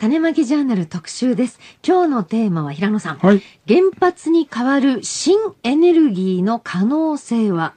種まきジャーナル特集です。今日のテーマは平野さん。はい、原発に代わる新エネルギーの可能性は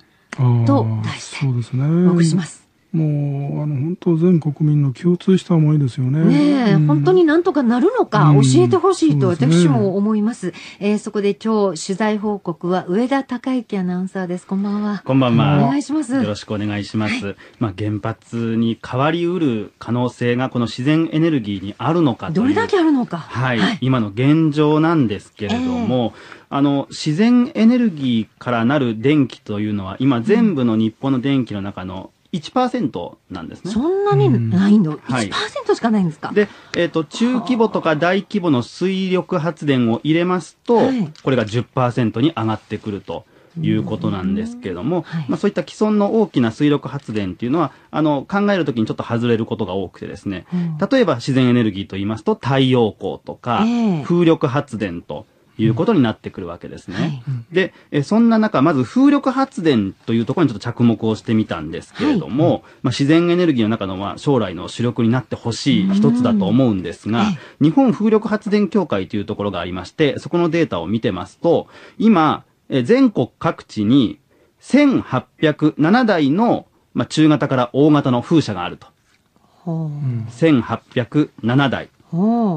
と題して、お送りします。もうあの本当全国民の共通した思いですよね。ねえ、うん、本当になんとかなるのか教えてほしいと私も思います。うん、そ、ね、えー、そこで今日取材報告は上田孝之アナウンサーです。こんばんは。こんばんは。お願いします。よろしくお願いします。はい、まあ原発に変わりうる可能性がこの自然エネルギーにあるのかどれだけあるのか。はい、はい、今の現状なんですけれども。えーあの、自然エネルギーからなる電気というのは、今全部の日本の電気の中の1%なんですね。そんなにないの、うん、?1% しかないんですか、はい、で、えっ、ー、と、中規模とか大規模の水力発電を入れますと、はい、これが10%に上がってくると。いうことなんですけれども、はい、まあ、そういった既存の大きな水力発電っていうのはあの考えるときにちょっと外れることが多くてですね、うん、例えば自然エネルギーと言いますと太陽光とか、風力発電ということになってくるわけですね。で、えそんな中、まず風力発電というところにちょっと着目をしてみたんですけれども、まあ、自然エネルギーの中のは将来の主力になってほしい一つだと思うんですが、日本風力発電協会というところがありまして、そこのデータを見てますと、今、え全国各地に1807台の、まあ、中型から大型の風車があると。1807台。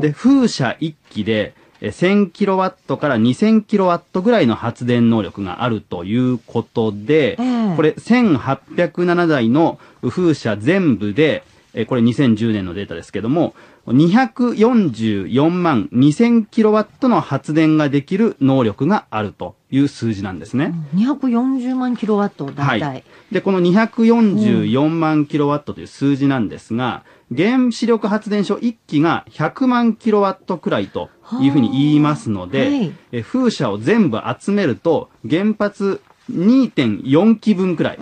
で、風車1機で1000キロワットから2000キロワットぐらいの発電能力があるということで、えー、これ1807台の風車全部で、これ2010年のデータですけども、244万2000キロワットの発電ができる能力があるという数字なんですね。240万キロワット、はい。で、この244万キロワットという数字なんですが、うん原子力発電所1基が100万キロワットくらいというふうに言いますので、はい、え風車を全部集めると原発2.4基分くらい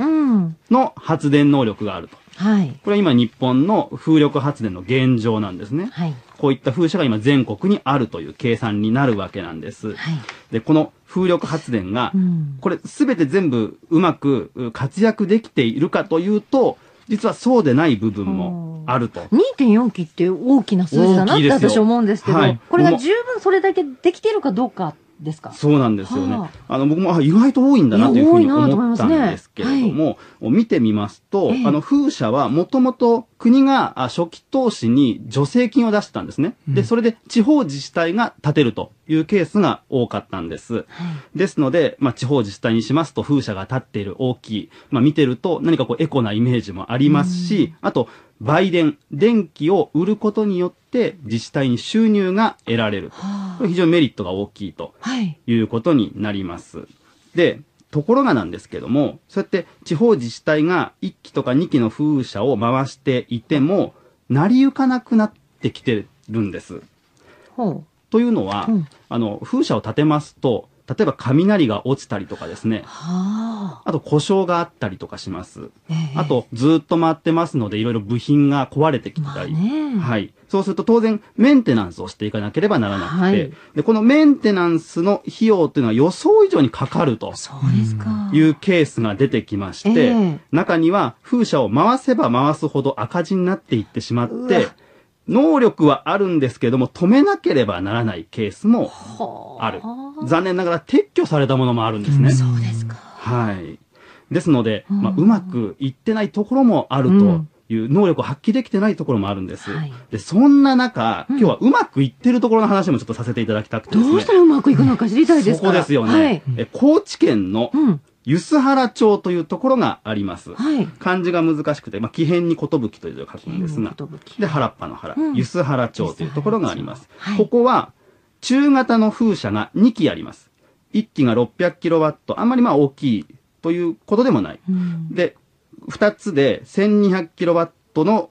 の発電能力があると。はい、これは今日本の風力発電の現状なんですね。はい、こういった風車が今全国にあるという計算になるわけなんです。はい、で、この風力発電が、うん、これすべて全部うまく活躍できているかというと、実はそうでない部分もあると。2.4期って大きな数字だなって私思うんですけど、はい、これが十分それだけできてるかどうかですかそうなんですよね。あ、の僕もあ意外と多いんだなというふうに思ったんですけれども、ねはい、見てみますと、あの風車はもともと国が初期投資に助成金を出してたんですね。で、それで地方自治体が建てるというケースが多かったんです。ですので、まあ、地方自治体にしますと風車が立っている大きい、まあ、見てると何かこうエコなイメージもありますし、あと、売電、電気を売ることによって自治体に収入が得られる。これ非常にメリットが大きいということになります。で、ところがなんですけども、そうやって地方自治体が1機とか2機の風車を回していても、成り行かなくなってきてるんです。というのは、うん、あの、風車を建てますと、例えば雷が落ちたりとかですね、はあ、あと故障があったりとかします、えあとずっと回ってますのでいろいろ部品が壊れてきたり、はい、そうすると当然メンテナンスをしていかなければならなくて、はい、でこのメンテナンスの費用というのは予想以上にかかるというケースが出てきまして、え中には風車を回せば回すほど赤字になっていってしまって能力はあるんですけども、止めなければならないケースもある。残念ながら撤去されたものもあるんですね。そうですか。はい。ですので、うん、まあ、うまくいってないところもあるという能力を発揮できてないところもあるんです。で、そんな中、今日はうまくいってるところの話もちょっとさせていただきたくて、ね、どうしたらうまくいくのか知りたいですかそこですよね。はい、高知県の梼原町というところがあります。はい、漢字が難しくて、まあ、奇変に寿という書くんですが、で、原っぱの原、梼、うん、原町というところがあります。はい、ここは、中型の風車が2機あります。1機が600キロワット、あんまりまあ大きいということでもない。うん、で、2つで1200キロワットの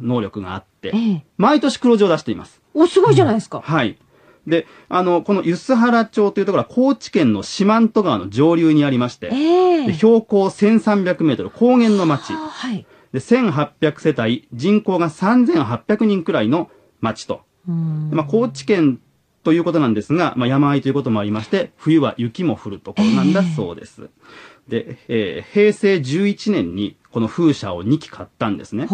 能力があって、ええ、毎年黒字を出しています。お、すごいじゃないですか。うん、はい。で、あの、この梼原町というところは高知県の四万十川の上流にありまして、えー、標高1300メートル、高原の町。はい、で、1800世帯、人口が3800人くらいの町と。まあ、高知県ということなんですが、まあ、山あいということもありまして、冬は雪も降るところなんだそうです。えー、で、えー、平成11年にこの風車を2基買ったんですね。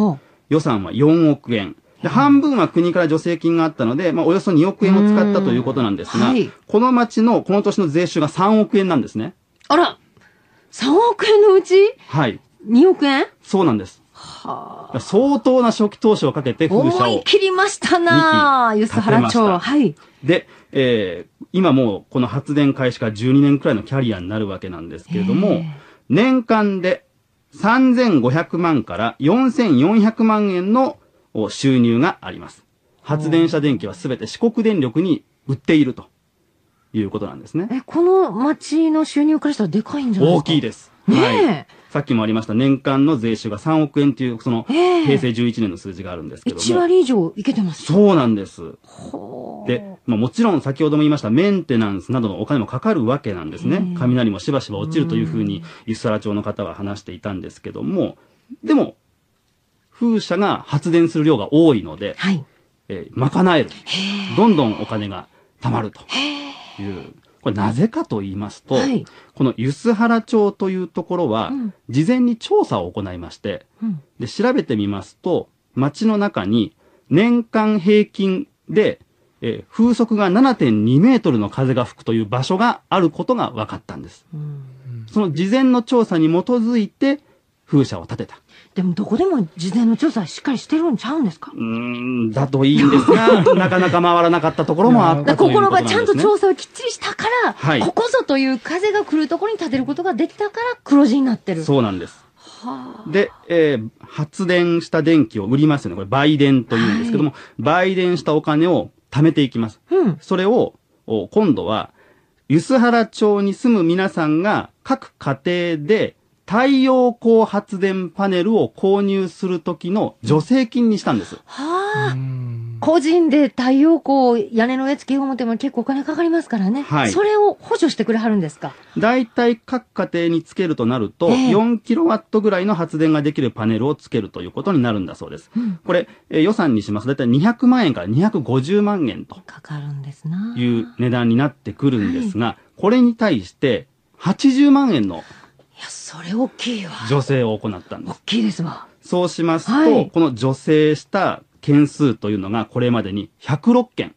予算は4億円。で、半分は国から助成金があったので、まあ、およそ2億円を使ったということなんですが、はい、この町の、この年の税収が3億円なんですね。あら !3 億円のうちはい。2億円そうなんです。はあ、相当な初期投資をかけて風車を。思い切りましたなぁ、梼原町。はい。で、えー、今もうこの発電開始から12年くらいのキャリアになるわけなんですけれども、えー、年間で3500万から4400万円の収入があります。発電車電気はすべて四国電力に売っているということなんですね。え、この町の収入からしたらでかいんじゃないですか大きいです。ねえ、はい。さっきもありました年間の税収が3億円という、その、平成11年の数字があるんですけども。1割以上いけてますそうなんです。で、まあもちろん先ほども言いましたメンテナンスなどのお金もかかるわけなんですね。雷もしばしば落ちるというふうに、うイスラ町の方は話していたんですけども、でも、風車が発電する量が多いので、はい、えー、賄える。どんどんお金が貯まるという。これなぜかと言いますと、はい、この梼原町というところは、事前に調査を行いまして、うん、で調べてみますと、町の中に年間平均で、えー、風速が7.2メートルの風が吹くという場所があることが分かったんです。うん、その事前の調査に基づいて風車を建てた。でもどこでも事前の調査しっかりしてるんちゃうんですかうん、だといいんですが、なかなか回らなかったところもあったと、心がちゃんと調査をきっちりしたから、はい、ここぞという風が来るところに立てることができたから黒字になってる。そうなんです。はあ、で、えー、発電した電気を売りますよね。これ、売電というんですけども、はい、売電したお金を貯めていきます。うん、それを、今度は、梼原町に住む皆さんが各家庭で太陽光発電パネルを購入する時の助成金にしたんです。はあ。個人で太陽光屋根の上付き表ても結構お金かかりますからね。はい。それを補助してくれはるんですか大体各家庭につけるとなると、えー、4キロワットぐらいの発電ができるパネルをつけるということになるんだそうです。うん、これ、えー、予算にします大体200万円から250万円と。かかるんですな。いう値段になってくるんですが、はい、これに対して80万円のいや、それ大きいわ。女性を行ったんです。大きいですわ。そうしますと、はい、この女性した件数というのがこれまでに106件。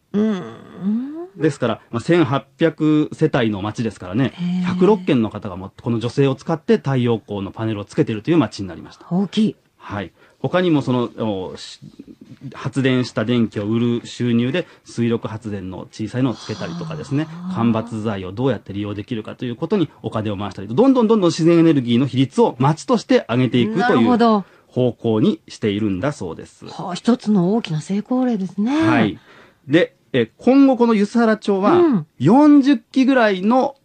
ですから、まあ、1800世帯の町ですからね、106件の方がもこの女性を使って太陽光のパネルをつけてるという町になりました。大きい。はい。他にもその、発電した電気を売る収入で水力発電の小さいのをつけたりとかですね、間伐材をどうやって利用できるかということにお金を回したりと、どんどんどんどん自然エネルギーの比率を町として上げていくという方向にしているんだそうです。はあ、一つの大きな成功例ですね。はい。で、え今後この梼原町は、40基ぐらいの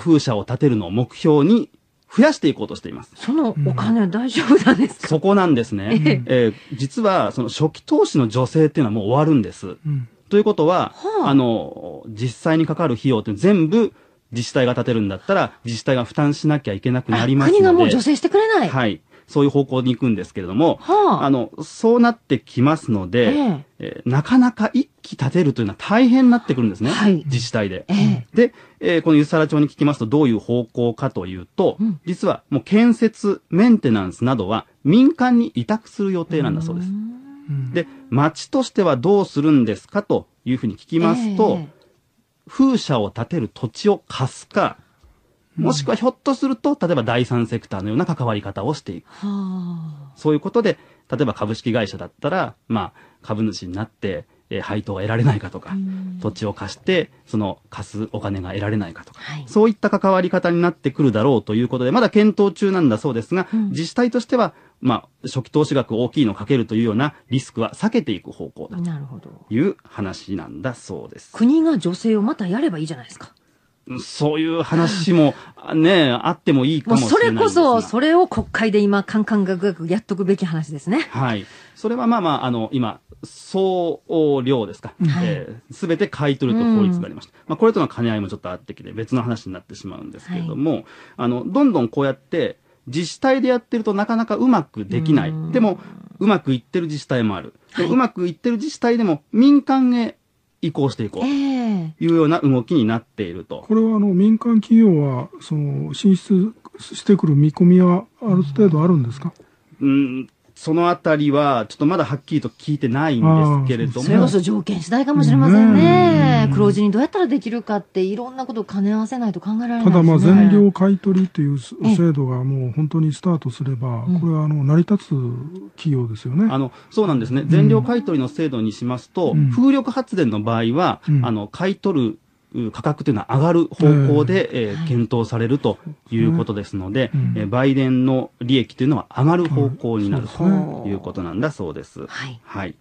風車を建てるのを目標に増やしていこうとしています。そのお金は大丈夫なんですか、うん、そこなんですね。えー、実は、その初期投資の助成っていうのはもう終わるんです。うん、ということは、はあ、あの、実際にかかる費用って全部自治体が立てるんだったら、自治体が負担しなきゃいけなくなりますので。国がもう助成してくれない。はい。そういう方向に行くんですけれども、はあ、あの、そうなってきますので、ええー、なかなか一気立てるというのは大変になってくるんですね。はい、自治体で。えで、えー、この湯沢町に聞きますとどういう方向かというと、うん、実はもう建設、メンテナンスなどは民間に委託する予定なんだそうです。で、町としてはどうするんですかというふうに聞きますと、え風車を建てる土地を貸すか、もしくはひょっとすると、例えば第三セクターのような関わり方をしていく。そういうことで、例えば株式会社だったら、まあ、株主になって、え配当を得られないかとか、土地を貸して、その貸すお金が得られないかとか、はい、そういった関わり方になってくるだろうということで、まだ検討中なんだそうですが、うん、自治体としては、まあ、初期投資額大きいのをかけるというようなリスクは避けていく方向だという話なんだそうです。国が女性をまたやればいいじゃないですか。そういう話も、ね、あってもいいかもしれないそれこそ、それを国会で今、カンカンガクガクやっとくべき話ですね。はい。それはまあまあ、あの、今、総量ですか。す、はい、べ、えー、て買い取ると法律がありました。うん、まあ、これとの兼ね合いもちょっとあってきて、別の話になってしまうんですけれども、はい、あの、どんどんこうやって、自治体でやってるとなかなかうまくできない。でも、うまくいってる自治体もある。はい、うまくいってる自治体でも民間へ移行していこう。えーいうような動きになっていると。これはあの民間企業はその進出してくる見込みはある程度あるんですか、うん、そのあたりは、ちょっとまだはっきりと聞いてないんですけれども。それこそ条件次第かもしれませんね。黒字にどうやったらできるかって、いろんなことを兼ね合わせないと考えられない、ね、ただ、まあ、全量買取という制度がもう本当にスタートすれば、これはあの成り立つ企業ですよね。あの、そうなんですね。全量買取の制度にしますと、うん、風力発電の場合は、うん、あの、買取る価格というのは上がる方向で、えー、えー、検討されるということですので、うえー、売電の利益というのは上がる方向になるということなんだそうです。はい。はい